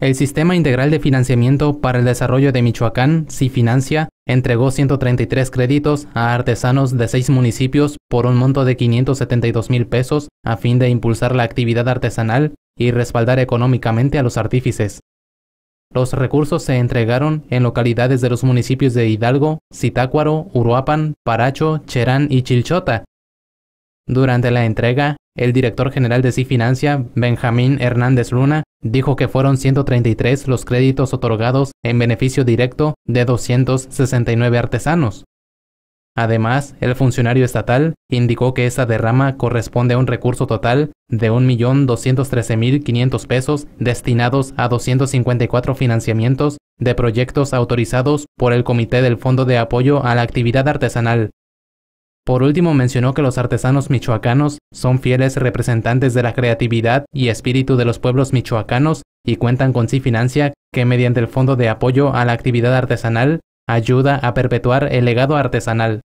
El Sistema Integral de Financiamiento para el Desarrollo de Michoacán, SIFINANCIA, entregó 133 créditos a artesanos de seis municipios por un monto de 572 mil pesos a fin de impulsar la actividad artesanal y respaldar económicamente a los artífices. Los recursos se entregaron en localidades de los municipios de Hidalgo, Zitácuaro, Uruapan, Paracho, Cherán y Chilchota. Durante la entrega, el director general de SIFINANCIA, Benjamín Hernández Luna, Dijo que fueron 133 los créditos otorgados en beneficio directo de 269 artesanos. Además, el funcionario estatal indicó que esta derrama corresponde a un recurso total de 1.213.500 pesos destinados a 254 financiamientos de proyectos autorizados por el Comité del Fondo de Apoyo a la Actividad Artesanal, por último mencionó que los artesanos michoacanos son fieles representantes de la creatividad y espíritu de los pueblos michoacanos y cuentan con sí financia que mediante el Fondo de Apoyo a la Actividad Artesanal ayuda a perpetuar el legado artesanal.